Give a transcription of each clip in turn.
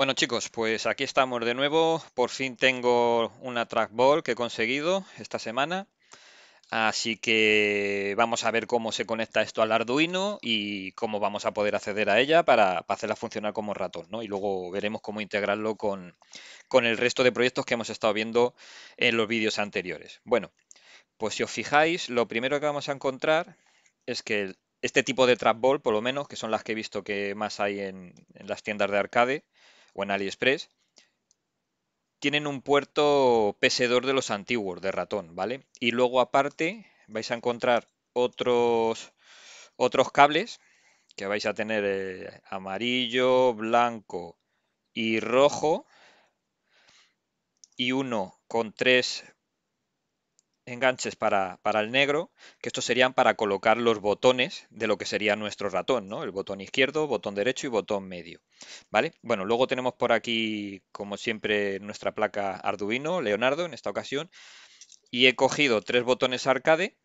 Bueno chicos, pues aquí estamos de nuevo. Por fin tengo una trackball que he conseguido esta semana. Así que vamos a ver cómo se conecta esto al Arduino y cómo vamos a poder acceder a ella para, hacerla funcionar como ratón. ¿no? Y luego veremos cómo integrarlo con, el resto de proyectos que hemos estado viendo en los vídeos anteriores. Bueno, pues si os fijáis, lo primero que vamos a encontrar es que este tipo de trackball, por lo menos, que son las que he visto que más hay en las tiendas de arcade, o en AliExpress, tienen un puerto pesedor de los antiguos, de ratón, ¿vale? Y luego aparte vais a encontrar otros, otros cables que vais a tener eh, amarillo, blanco y rojo y uno con tres enganches para, para, el negro, que estos serían para colocar los botones de lo que sería nuestro ratón, ¿no? El botón izquierdo, botón derecho y botón medio, ¿vale? Bueno, luego tenemos por aquí, como siempre, nuestra placa Arduino, Leonardo, en esta ocasión, y he cogido tres botones arcade,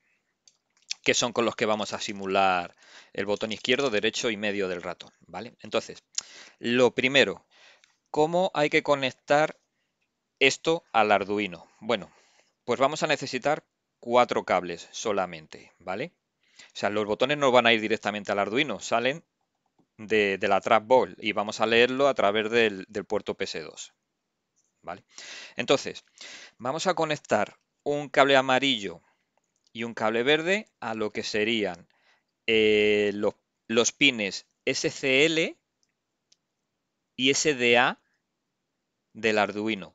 que son con los que vamos a simular el botón izquierdo, derecho y medio del ratón, ¿vale? Entonces, lo primero, ¿cómo hay que conectar esto al Arduino? Bueno, pues vamos a necesitar cuatro cables solamente, ¿vale? O sea, los botones no van a ir directamente al Arduino, salen de, la trackball y vamos a leerlo a través del, puerto PS2, ¿vale? Entonces, vamos a conectar un cable amarillo y un cable verde a lo que serían eh, los pines SCL y SDA del Arduino.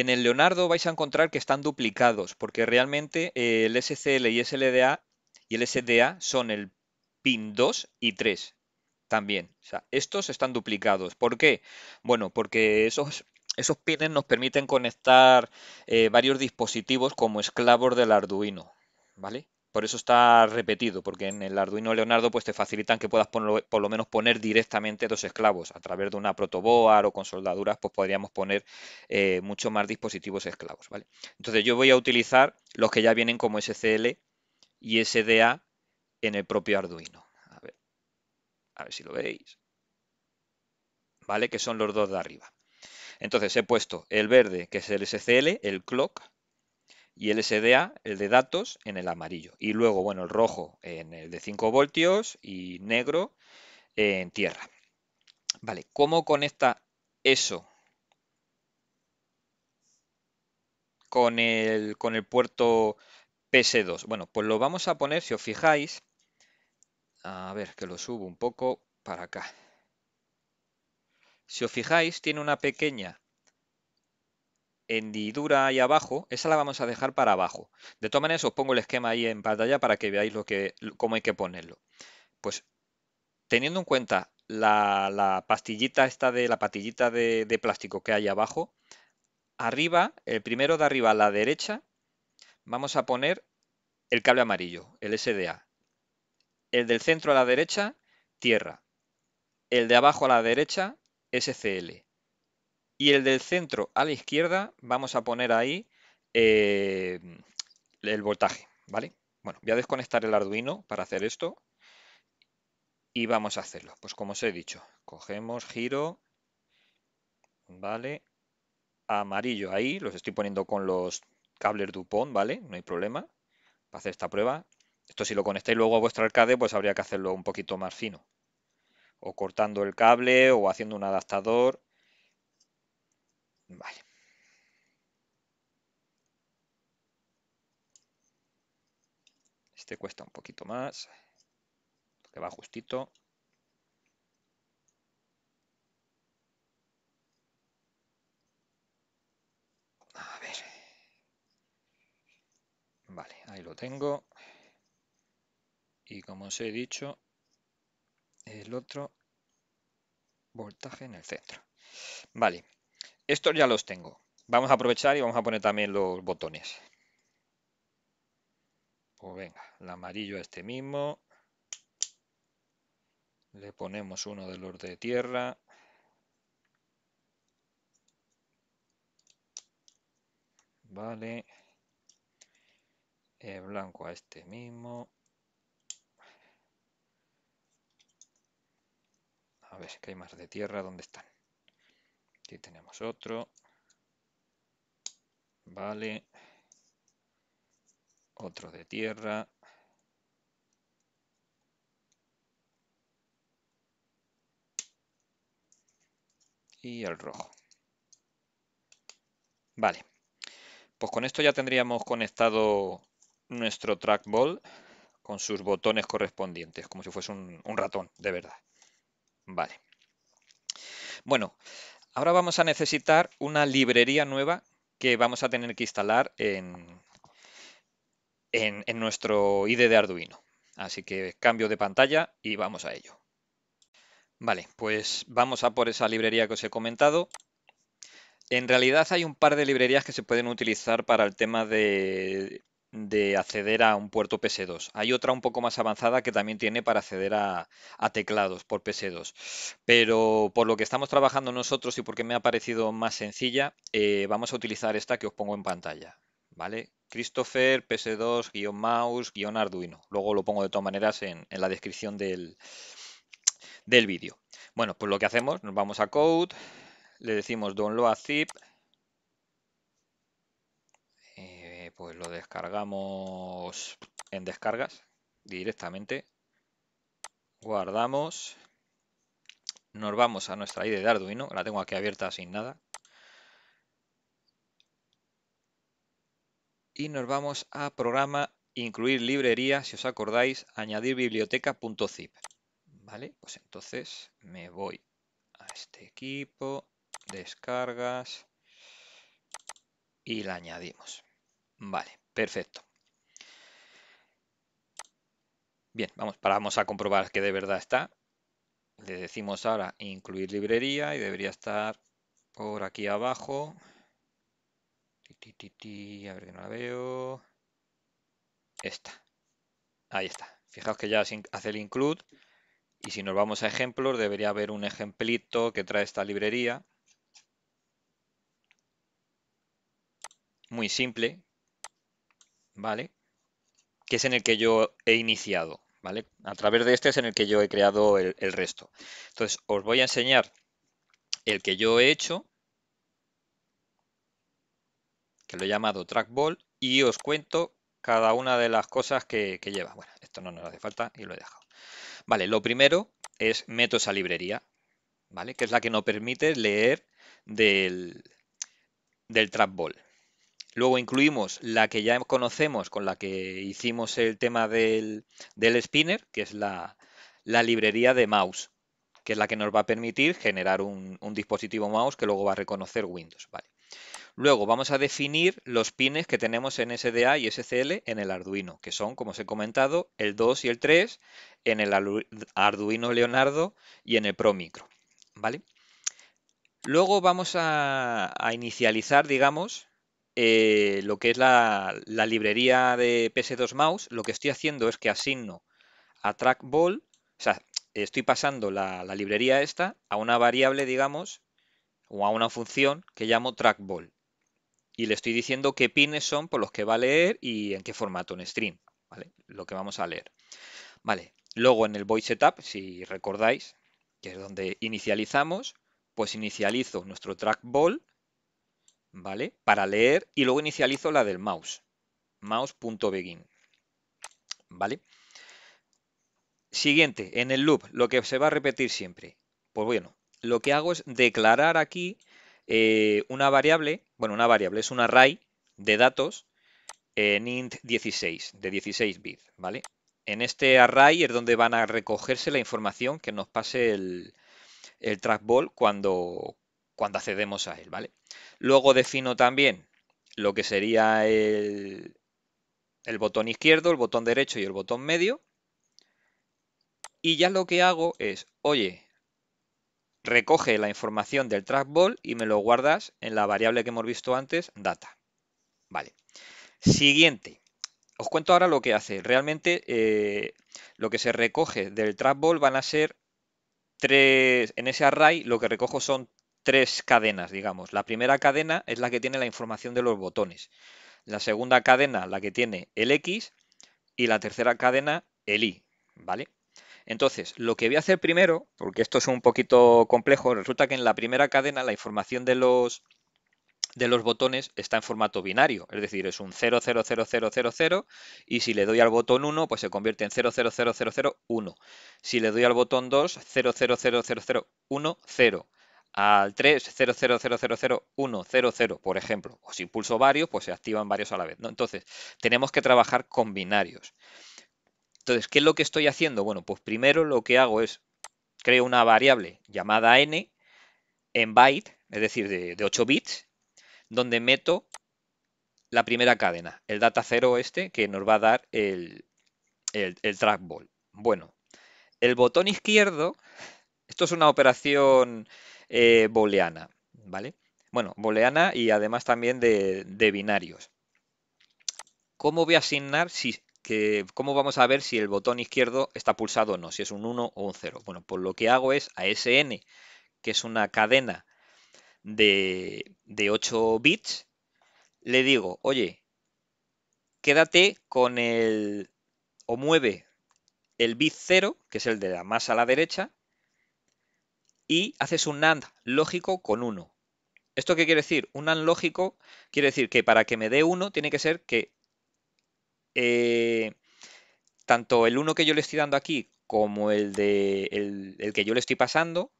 En el Leonardo vais a encontrar que están duplicados, porque realmente eh, el SCL y SLDA y el SDA son el pin 2 y 3 también. O sea, estos están duplicados. ¿Por qué? Bueno, porque esos, esos pines nos permiten conectar eh, varios dispositivos como esclavos del Arduino. ¿Vale? Por eso está repetido, porque en el Arduino Leonardo pues, te facilitan que puedas poner, por lo menos poner directamente dos esclavos. A través de una protoboard o con soldaduras, pues podríamos poner muchos eh, mucho más dispositivos esclavos. ¿vale? Entonces yo voy a utilizar los que ya vienen como SCL y SDA en el propio Arduino. A ver, a ver si lo veis. ¿Vale? Que son los dos de arriba. Entonces he puesto el verde, que es el SCL, el clock, y el SDA, el de datos, en el amarillo. Y luego, bueno, el rojo en el de 5 voltios y negro en tierra. Vale, ¿cómo conecta eso con el, con el puerto PS2? Bueno, pues lo vamos a poner, si os fijáis, a ver que lo subo un poco para acá. Si os fijáis, tiene una pequeña hendidura ahí abajo, esa la vamos a dejar para abajo. De todas maneras, os pongo el esquema ahí en pantalla para que veáis lo que, cómo hay que ponerlo. Pues teniendo en cuenta la, pastillita esta de la patillita de, de plástico que hay abajo, arriba, el primero de arriba a la derecha, vamos a poner el cable amarillo, el SDA. El del centro a la derecha, tierra. El de abajo a la derecha, SCL. Y el del centro a la izquierda vamos a poner ahí eh, el voltaje, ¿vale? Bueno, voy a desconectar el Arduino para hacer esto y vamos a hacerlo. Pues como os he dicho, cogemos giro, ¿vale? Amarillo ahí, los estoy poniendo con los cables Dupont, ¿vale? No hay problema para hacer esta prueba. Esto si lo conectáis luego a vuestro arcade, pues habría que hacerlo un poquito más fino. O cortando el cable o haciendo un adaptador, este cuesta un poquito más, que va justito. A ver. Vale, ahí lo tengo. Y como os he dicho, el otro voltaje en el centro. Vale. Estos ya los tengo. Vamos a aprovechar y vamos a poner también los botones. Pues venga, el amarillo a este mismo. Le ponemos uno de los de tierra. Vale. El blanco a este mismo. A ver si hay más de tierra. ¿Dónde están? Aquí tenemos otro. Vale. Otro de tierra. Y el rojo. Vale. Pues con esto ya tendríamos conectado nuestro trackball con sus botones correspondientes, como si fuese un, ratón, de verdad. Vale. Bueno, Ahora vamos a necesitar una librería nueva que vamos a tener que instalar en, en, en nuestro IDE de Arduino. Así que cambio de pantalla y vamos a ello. Vale, pues vamos a por esa librería que os he comentado. En realidad hay un par de librerías que se pueden utilizar para el tema de, de acceder a un puerto PS2. Hay otra un poco más avanzada que también tiene para acceder a, teclados por PS2. Pero por lo que estamos trabajando nosotros y porque me ha parecido más sencilla, eh, vamos a utilizar esta que os pongo en pantalla. ¿Vale? Christopher PS2-mouse-arduino. Luego lo pongo de todas maneras en, la descripción del, del vídeo. Bueno, pues lo que hacemos, nos vamos a Code, le decimos download zip, pues lo descargamos en descargas directamente. Guardamos. Nos vamos a nuestra ID de Arduino. La tengo aquí abierta sin nada. Y nos vamos a programa, incluir librería, si os acordáis, añadir biblioteca.zip. Vale, pues entonces me voy a este equipo, descargas y la añadimos. Vale, perfecto. Bien, vamos, paramos a comprobar que de verdad está. Le decimos ahora incluir librería y debería estar por aquí abajo. a ver que no la veo. Está. Ahí está. Fijaos que ya hace el include. Y si nos vamos a ejemplos, debería haber un ejemplito que trae esta librería. Muy simple, ¿vale? Que es en el que yo he iniciado, ¿vale? A través de este es en el que yo he creado el, resto. Entonces, os voy a enseñar el que yo he hecho, que lo he llamado trackball, y os cuento cada una de las cosas que, lleva. Bueno, esto no nos hace falta y lo he dejado. Vale, lo primero es meto esa librería, ¿vale? Que es la que nos permite leer del, del trackball, Luego incluimos la que ya conocemos con la que hicimos el tema del, spinner, que es la, librería de mouse, que es la que nos va a permitir generar un, dispositivo mouse que luego va a reconocer Windows. Vale. Luego vamos a definir los pines que tenemos en SDA y SCL en el Arduino, que son, como os he comentado, el 2 y el 3 en el Arduino Leonardo y en el Pro Micro. ¿vale? Luego vamos a inicializar, digamos, eh, lo que es la, librería de PS2 Mouse, lo que estoy haciendo es que asigno a trackball, o sea, estoy pasando la, librería esta a una variable, digamos, o a una función que llamo trackball. Y le estoy diciendo qué pines son por los que va a leer y en qué formato, en string, ¿vale? Lo que vamos a leer. Vale, luego en el voice setup, si recordáis, que es donde inicializamos, pues inicializo nuestro trackball ¿vale? Para leer y luego inicializo la del mouse, mouse.begin, ¿vale? Siguiente, en el loop, lo que se va a repetir siempre. Pues bueno, lo que hago es declarar aquí eh, una variable, bueno, una variable, es un array de datos en int 16, de 16 bits, ¿vale? En este array es donde van a recogerse la información que nos pase el, el trackball cuando, cuando accedemos a él, ¿vale? Luego defino también lo que sería el, el botón izquierdo, el botón derecho y el botón medio. Y ya lo que hago es, oye, recoge la información del trackball y me lo guardas en la variable que hemos visto antes, data. Vale. Siguiente. Os cuento ahora lo que hace. Realmente eh, lo que se recoge del trackball van a ser tres, en ese array lo que recojo son tres cadenas, digamos. La primera cadena es la que tiene la información de los botones. La segunda cadena, la que tiene el X. Y la tercera cadena, el Y. ¿Vale? Entonces, lo que voy a hacer primero, porque esto es un poquito complejo, resulta que en la primera cadena la información de los, de los botones está en formato binario, es decir, es un 000000 y si le doy al botón 1, pues se convierte en 000001. Si le doy al botón 2, 1, al 300000100, por ejemplo, o si pulso varios, pues se activan varios a la vez. Entonces, tenemos que trabajar con binarios. Entonces, ¿qué es lo que estoy haciendo? Bueno, pues primero lo que hago es, creo una variable llamada n en byte, es decir, de, 8 bits, donde meto la primera cadena, el data 0 este, que nos va a dar el, el, el trackball. Bueno, el botón izquierdo, esto es una operación eh, booleana, ¿vale? Bueno, booleana y además también de, binarios. ¿Cómo voy a asignar si, que, cómo vamos a ver si el botón izquierdo está pulsado o no, si es un 1 o un 0? Bueno, pues lo que hago es a SN, que es una cadena de, de 8 bits, le digo, oye, quédate con el o mueve el bit 0, que es el de la más a la derecha, y haces un AND lógico con 1. ¿Esto qué quiere decir? Un AND lógico quiere decir que para que me dé 1 tiene que ser que eh, tanto el 1 que yo le estoy dando aquí como el, de, el, que yo le estoy pasando,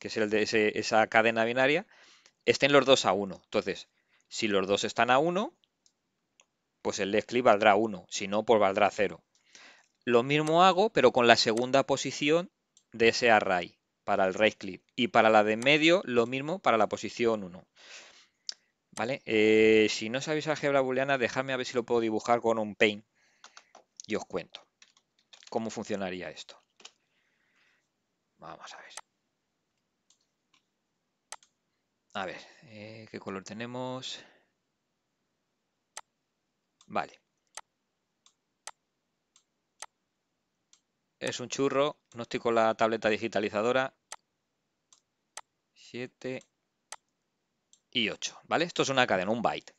que es el de esa cadena binaria, estén los dos a 1. Entonces, si los dos están a 1, pues el left click valdrá 1, si no, pues valdrá 0. Lo mismo hago, pero con la segunda posición de ese array para el right clip Y para la de medio, lo mismo para la posición 1. ¿Vale? Eh, si no sabéis álgebra booleana, dejadme a ver si lo puedo dibujar con un paint y os cuento cómo funcionaría esto. Vamos a ver. A ver, eh, ¿qué color tenemos? Vale. Es un churro. No estoy con la tableta digitalizadora. 7 y 8. ¿Vale? Esto es una cadena, un byte.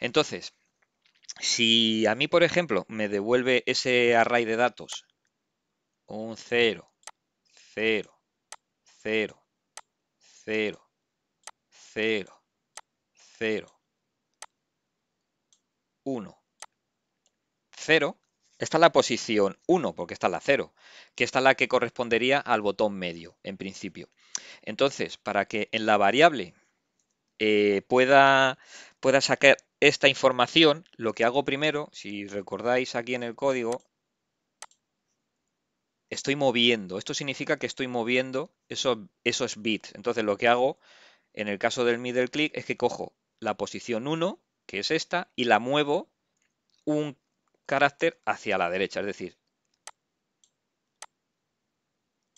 Entonces, si a mí, por ejemplo, me devuelve ese array de datos un 0, 0, 0, 0, 0, 0, 1, 0, Está la posición 1, porque está la 0, que está la que correspondería al botón medio, en principio. Entonces, para que en la variable eh, pueda, pueda sacar esta información, lo que hago primero, si recordáis aquí en el código, estoy moviendo. Esto significa que estoy moviendo esos, esos bits. Entonces, lo que hago en el caso del middle click es que cojo la posición 1, que es esta, y la muevo un carácter hacia la derecha, es decir,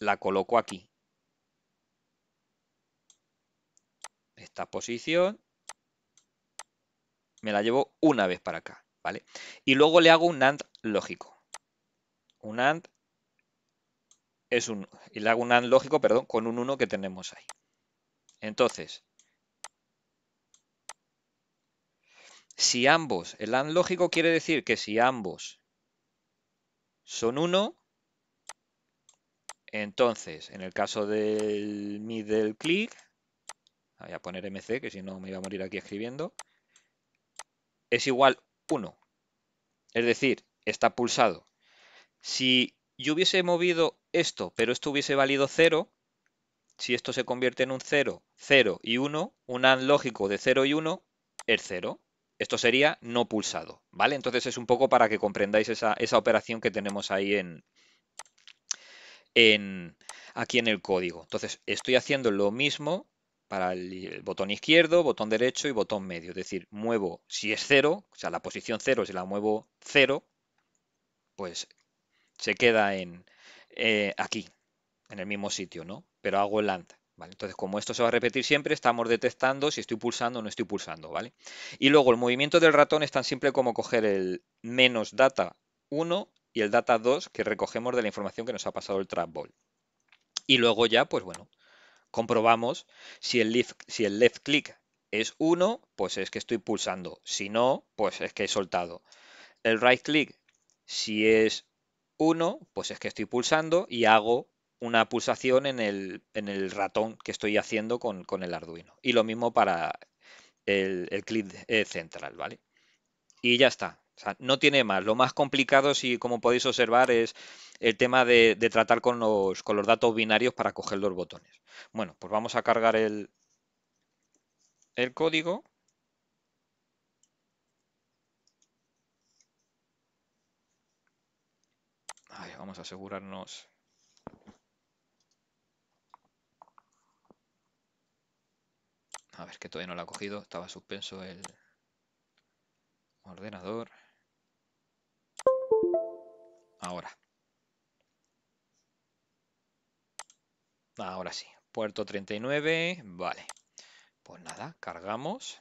la coloco aquí. Esta posición me la llevo una vez para acá, ¿vale? Y luego le hago un AND lógico. Un AND es un... y hago un AND lógico, perdón, con un 1 que tenemos ahí. Entonces, Si ambos, el AND lógico quiere decir que si ambos son 1, entonces, en el caso del middle click, voy a poner MC, que si no me iba a morir aquí escribiendo, es igual 1. Es decir, está pulsado. Si yo hubiese movido esto, pero esto hubiese valido 0, si esto se convierte en un 0, 0 y 1, un AND lógico de 0 y 1 es 0. Esto sería no pulsado, ¿vale? Entonces es un poco para que comprendáis esa, operación que tenemos ahí en, aquí en el código. Entonces estoy haciendo lo mismo para el botón izquierdo, botón derecho y botón medio. Es decir, muevo si es cero, o sea, la posición cero, si la muevo cero, pues se queda en eh, aquí, en el mismo sitio, ¿no? Pero hago el entonces, como esto se va a repetir siempre, estamos detectando si estoy pulsando o no estoy pulsando, ¿vale? Y luego el movimiento del ratón es tan simple como coger el menos data 1 y el data 2 que recogemos de la información que nos ha pasado el trackball. Y luego ya, pues bueno, comprobamos si el si el left click es 1, pues es que estoy pulsando. Si no, pues es que he soltado. El right click, si es 1, pues es que estoy pulsando y hago una pulsación en el, ratón que estoy haciendo con, el Arduino. Y lo mismo para el, el eh, central, ¿vale? Y ya está. no tiene más. Lo más complicado, si como podéis observar, es el tema de, tratar con los, datos binarios para coger los botones. Bueno, pues vamos a cargar el, el código. vamos a asegurarnos A ver, que todavía no lo ha cogido. Estaba suspenso el ordenador. Ahora. Ahora sí. Puerto 39. Vale. Pues nada, cargamos.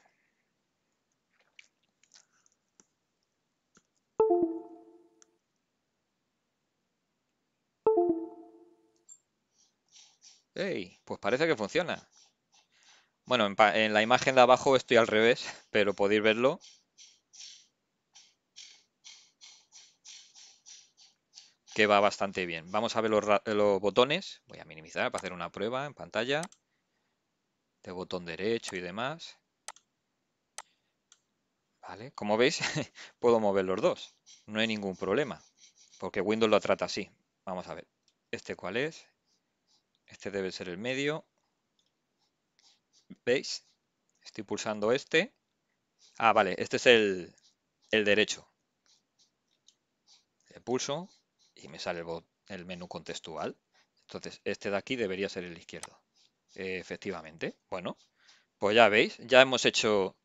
¡Ey! pues parece que funciona. Bueno, en, la imagen de abajo estoy al revés, pero podéis verlo. que va bastante bien. Vamos a ver los, los, botones. Voy a minimizar para hacer una prueba en pantalla. De botón derecho y demás. Vale, como veis, puedo mover los dos. No hay ningún problema. Porque Windows lo trata así. Vamos a ver. ¿Este cuál es? Este debe ser el medio. ¿Veis? Estoy pulsando este. Ah, vale, este es el, derecho. Le pulso y me sale el, menú contextual. Entonces, este de aquí debería ser el izquierdo. efectivamente. Bueno, pues ya veis, ya hemos hecho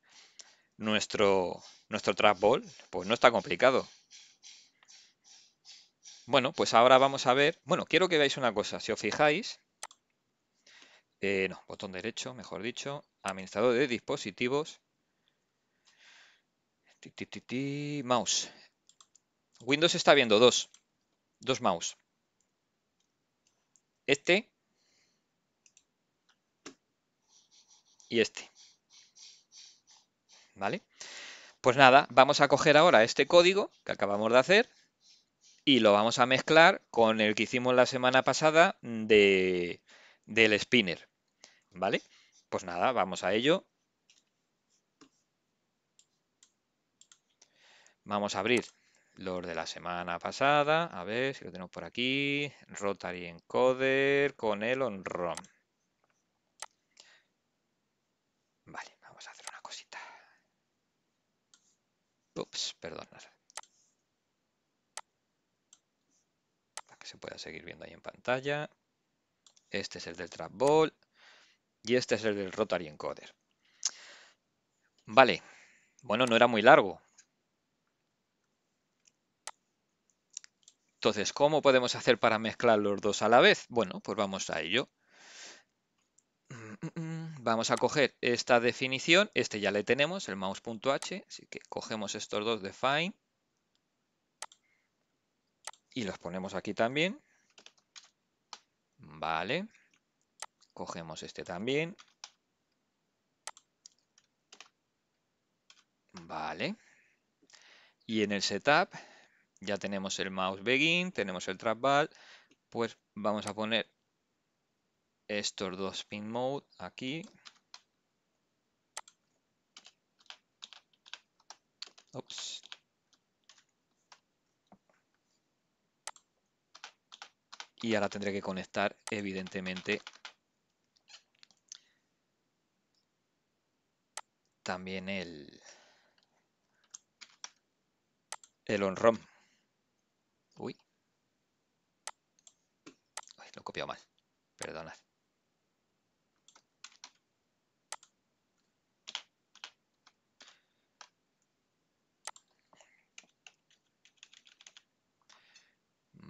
nuestro, nuestro trackball. Pues no está complicado. Bueno, pues ahora vamos a ver... Bueno, quiero que veáis una cosa. Si os fijáis, eh, no, botón derecho, mejor dicho, administrador de dispositivos, mouse. Windows está viendo dos, dos mouse. Este y este. ¿Vale? Pues nada, vamos a coger ahora este código que acabamos de hacer y lo vamos a mezclar con el que hicimos la semana pasada de, del spinner. ¿Vale? Pues nada, vamos a ello. Vamos a abrir los de la semana pasada. A ver si lo tenemos por aquí. Rotary Encoder con el on-rom. Vale, vamos a hacer una cosita. Ups, perdón. Para que se pueda seguir viendo ahí en pantalla. Este es el del Ball y este es el del Rotary Encoder. Vale, bueno, no era muy largo. Entonces, ¿cómo podemos hacer para mezclar los dos a la vez? Bueno, pues vamos a ello. Mm, mm, mm. Vamos a coger esta definición, este ya le tenemos, el mouse.h, así que cogemos estos dos define y los ponemos aquí también. Vale. Cogemos este también. Vale. Y en el setup ya tenemos el mouse begin, tenemos el trackball. Pues vamos a poner estos dos pin mode aquí. Y ahora tendré que conectar evidentemente también el, el on-rom. Uy. lo he copiado mal. Perdonad.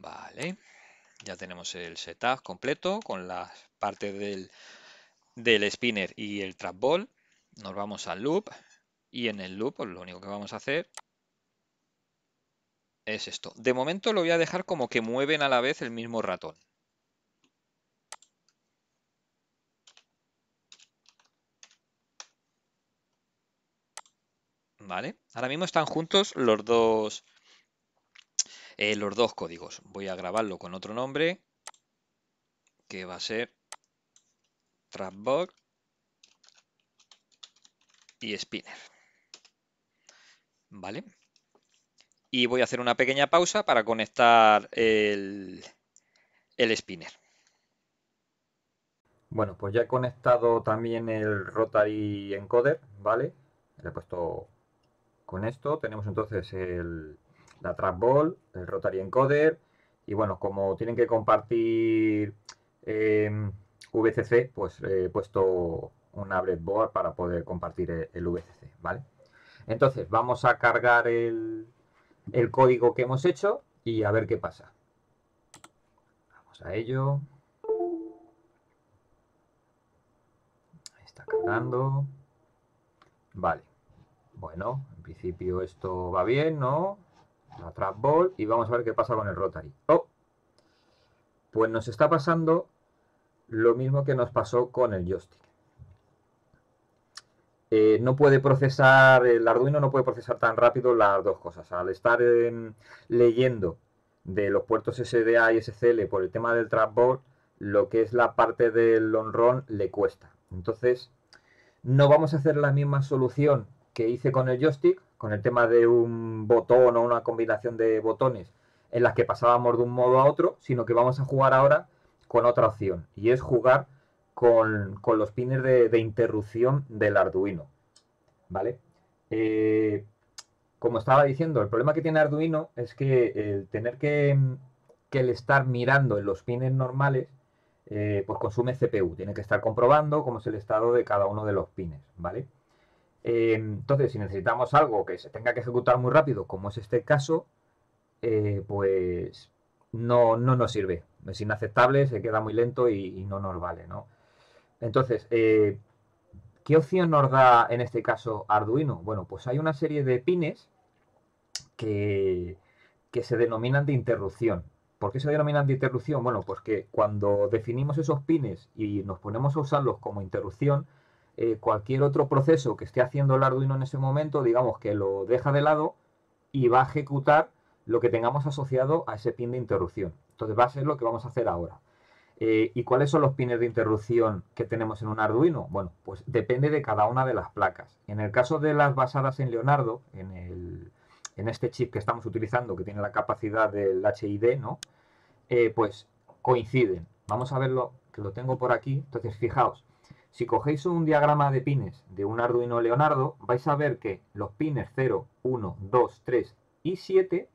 Vale, ya tenemos el setup completo con las partes del, del spinner y el ball nos vamos al loop y en el loop pues, lo único que vamos a hacer es esto. De momento lo voy a dejar como que mueven a la vez el mismo ratón. ¿Vale? Ahora mismo están juntos los dos, eh, los dos códigos. Voy a grabarlo con otro nombre, que va a ser Trapbox y spinner. ¿Vale? Y voy a hacer una pequeña pausa para conectar el, el spinner. Bueno, pues ya he conectado también el Rotary Encoder, ¿vale? Le he puesto con esto. Tenemos entonces el, la Trackball, el Rotary Encoder. Y bueno, como tienen que compartir eh, VCC, pues eh, he puesto una breadboard para poder compartir el, VCC, ¿vale? Entonces, vamos a cargar el, el código que hemos hecho y a ver qué pasa. Vamos a ello. Está cargando. Vale. Bueno, en principio esto va bien, ¿no? La trackball y vamos a ver qué pasa con el Rotary. ¡Oh! Pues nos está pasando lo mismo que nos pasó con el joystick. Eh, no puede procesar, el Arduino no puede procesar tan rápido las dos cosas. Al estar leyendo de los puertos SDA y SCL por el tema del trackboard, lo que es la parte del on-run le cuesta. Entonces, no vamos a hacer la misma solución que hice con el joystick, con el tema de un botón o una combinación de botones en las que pasábamos de un modo a otro, sino que vamos a jugar ahora con otra opción, y es jugar con, los pines de, interrupción del Arduino. ¿Vale? Eh, como estaba diciendo, el problema que tiene Arduino es que el tener que, estar mirando en los pines normales, eh, pues consume CPU. Tiene que estar comprobando cómo es el estado de cada uno de los pines, ¿vale? Eh, entonces, si necesitamos algo que se tenga que ejecutar muy rápido, como es este caso, pues no, nos sirve. Es inaceptable, se queda muy lento y, y no nos vale, ¿no? Entonces, eh, ¿qué opción nos da en este caso Arduino? Bueno, pues hay una serie de pines que, se denominan de interrupción. ¿Por qué se denominan de interrupción? Bueno, pues que cuando definimos esos pines y nos ponemos a usarlos como interrupción, eh, cualquier otro proceso que esté haciendo el Arduino en ese momento, digamos que lo deja de lado y va a ejecutar lo que tengamos asociado a ese pin de interrupción. Entonces va a ser lo que vamos a hacer ahora. Eh, ¿Y cuáles son los pines de interrupción que tenemos en un Arduino? Bueno, pues depende de cada una de las placas. En el caso de las basadas en Leonardo, en, este chip que estamos utilizando, que tiene la capacidad del HID, ¿no? Eh, pues coinciden. Vamos a verlo, que lo tengo por aquí. Entonces, fijaos, si cogéis un diagrama de pines de un Arduino Leonardo, vais a ver que los pines 0, 1, 2, 3 y 7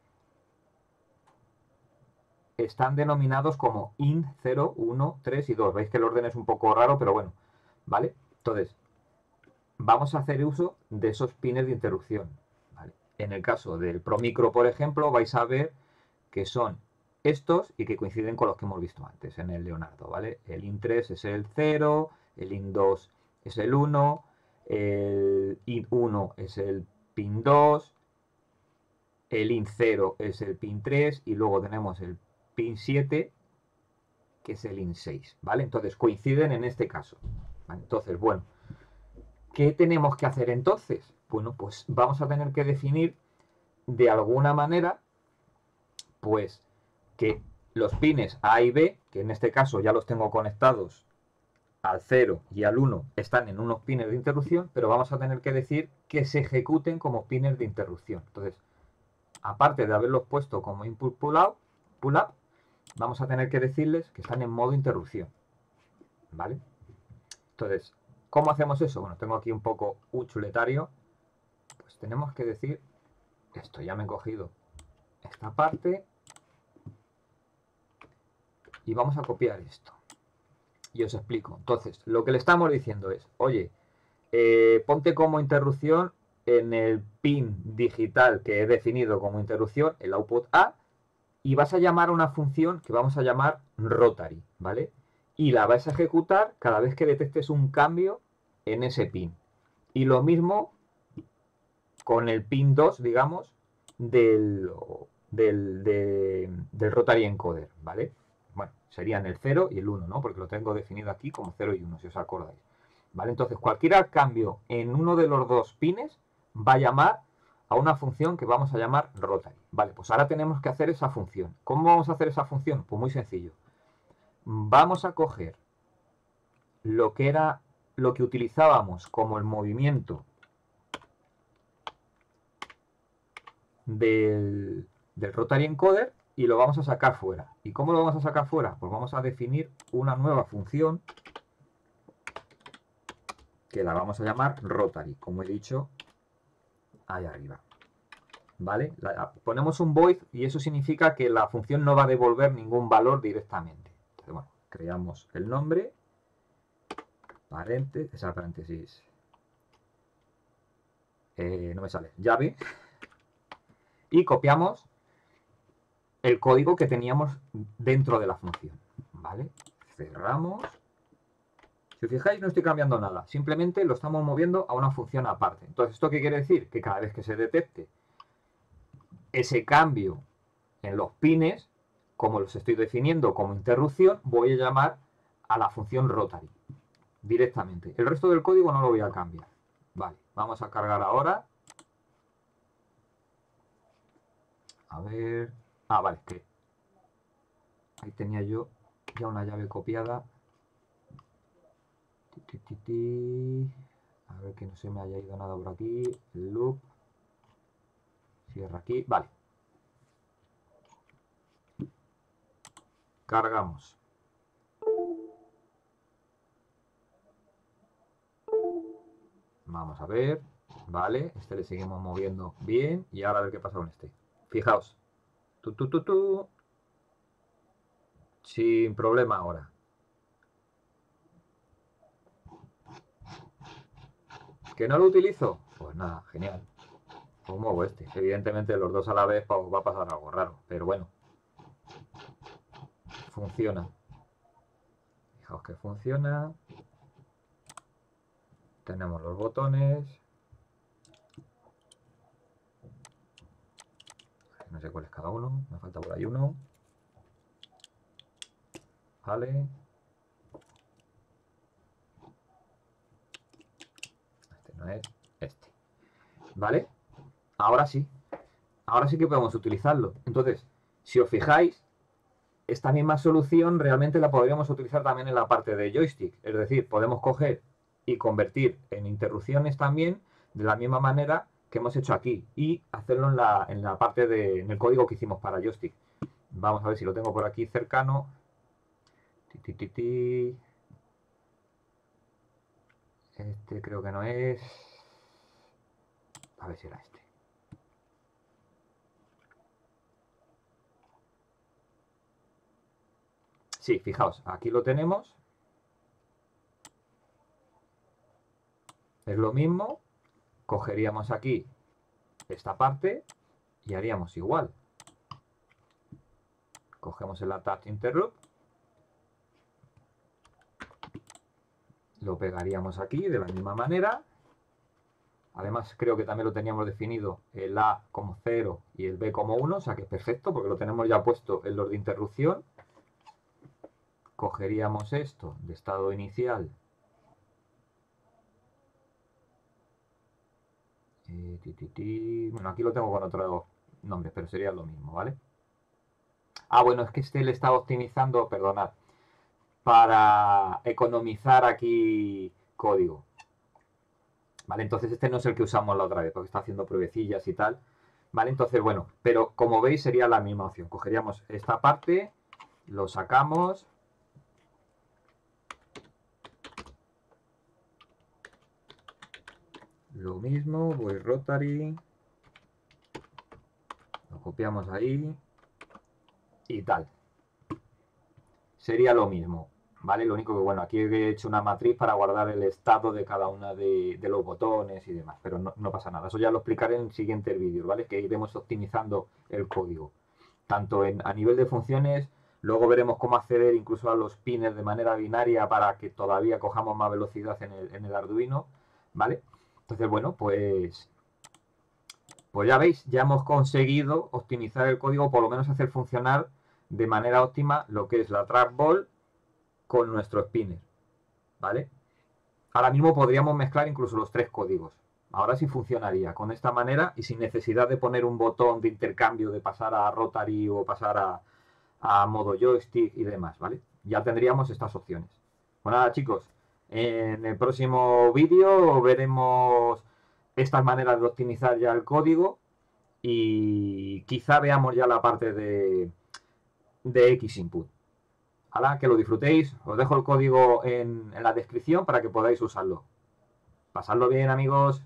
están denominados como IN 0, 1, 3 y 2. Veis que el orden es un poco raro, pero bueno, ¿vale? Entonces, vamos a hacer uso de esos pines de interrupción. En el caso del ProMicro, por ejemplo, vais a ver que son estos y que coinciden con los que hemos visto antes en el Leonardo, ¿vale? El IN3 es el 0, el IN2 es el 1, el IN1 es el PIN 2, el IN0 es el PIN 3 y luego tenemos el PIN pin 7, que es el IN6, ¿vale? Entonces coinciden en este caso. Entonces, bueno, ¿qué tenemos que hacer entonces? Bueno, pues vamos a tener que definir de alguna manera, pues, que los pines A y B, que en este caso ya los tengo conectados al 0 y al 1, están en unos pines de interrupción, pero vamos a tener que decir que se ejecuten como pines de interrupción. Entonces, aparte de haberlos puesto como input pull pull up, vamos a tener que decirles que están en modo interrupción. ¿Vale? Entonces, ¿cómo hacemos eso? Bueno, tengo aquí un poco un chuletario. Pues tenemos que decir, esto ya me he cogido esta parte y vamos a copiar esto. Y os explico. Entonces, lo que le estamos diciendo es, oye, eh, ponte como interrupción en el pin digital que he definido como interrupción, el output A, y vas a llamar una función que vamos a llamar rotary, ¿vale? Y la vas a ejecutar cada vez que detectes un cambio en ese pin. Y lo mismo con el pin 2, digamos, del, del, del rotary encoder, ¿vale? Bueno, serían el 0 y el 1, ¿no? Porque lo tengo definido aquí como 0 y 1, si os acordáis. ¿Vale? Entonces, cualquier cambio en uno de los dos pines va a llamar a una función que vamos a llamar rotary. Vale, pues ahora tenemos que hacer esa función. ¿Cómo vamos a hacer esa función? Pues muy sencillo. Vamos a coger lo que era lo que utilizábamos como el movimiento del, del rotary encoder y lo vamos a sacar fuera. ¿Y cómo lo vamos a sacar fuera? Pues vamos a definir una nueva función que la vamos a llamar rotary, como he dicho ahí arriba. ¿Vale? Ah, ponemos un void y eso significa que la función no va a devolver ningún valor directamente. bueno, creamos el nombre, paréntesis, esa paréntesis, eh, no me sale, llave, y copiamos el código que teníamos dentro de la función, ¿vale? Cerramos si os fijáis, no estoy cambiando nada, simplemente lo estamos moviendo a una función aparte. Entonces, ¿esto qué quiere decir? Que cada vez que se detecte ese cambio en los pines, como los estoy definiendo como interrupción, voy a llamar a la función rotary directamente. El resto del código no lo voy a cambiar. Vale, vamos a cargar ahora. A ver... Ah, vale, Es que ahí tenía yo ya una llave copiada. Ti, A ver que no se me haya ido nada por aquí. loop. Cierra aquí. Vale. Cargamos. Vamos a ver. Vale. Este le seguimos moviendo bien. Y ahora a ver qué pasa con este. Fijaos. Tu, tu, tu. Sin problema ahora. ¿Que no lo utilizo? Pues nada, genial. como este. Evidentemente los dos a la vez pues, va a pasar algo raro, pero bueno. Funciona. Fijaos que funciona. Tenemos los botones. No sé cuál es cada uno. Me falta por ahí uno. Vale. este. ¿Vale? Ahora sí. Ahora sí que podemos utilizarlo. Entonces, si os fijáis, esta misma solución realmente la podríamos utilizar también en la parte de joystick. Es decir, podemos coger y convertir en interrupciones también de la misma manera que hemos hecho aquí y hacerlo en la, en la parte de, en el código que hicimos para joystick. Vamos a ver si lo tengo por aquí cercano. Este creo que no es. A ver si era este. Sí, fijaos, aquí lo tenemos. Es lo mismo. Cogeríamos aquí esta parte y haríamos igual. Cogemos el attach interrupt lo pegaríamos aquí de la misma manera. Además, creo que también lo teníamos definido el A como 0 y el B como 1, o sea que es perfecto porque lo tenemos ya puesto en los de interrupción. Cogeríamos esto de estado inicial. Eh, bueno, aquí lo tengo con otro nombre, pero sería lo mismo, ¿vale? Ah, bueno, es que este le estaba optimizando, perdonad, para economizar aquí código. ¿Vale? Entonces este no es el que usamos la otra vez, porque está haciendo pruebecillas y tal. ¿Vale? Entonces, bueno, pero como veis sería la misma opción. Cogeríamos esta parte, lo sacamos. Lo mismo, voy Rotary. Lo copiamos ahí. Y tal. Sería lo mismo. ¿vale? Lo único que, bueno, aquí he hecho una matriz para guardar el estado de cada uno de, los botones y demás, pero no, pasa nada. Eso ya lo explicaré en siguiente vídeo ¿vale? Que iremos optimizando el código. Tanto en, a nivel de funciones, luego veremos cómo acceder incluso a los pines de manera binaria para que todavía cojamos más velocidad en el, Arduino, ¿vale? Entonces, bueno, pues... Pues ya veis, ya hemos conseguido optimizar el código, por lo menos hacer funcionar de manera óptima lo que es la trackball con nuestro spinner, ¿vale? Ahora mismo podríamos mezclar incluso los tres códigos. Ahora sí funcionaría con esta manera y sin necesidad de poner un botón de intercambio, de pasar a Rotary o pasar a, a modo joystick y demás, ¿vale? Ya tendríamos estas opciones. Bueno, pues nada chicos, en el próximo vídeo veremos estas maneras de optimizar ya el código y quizá veamos ya la parte de, de X input que lo disfrutéis. Os dejo el código en, en la descripción para que podáis usarlo. Pasadlo bien, amigos.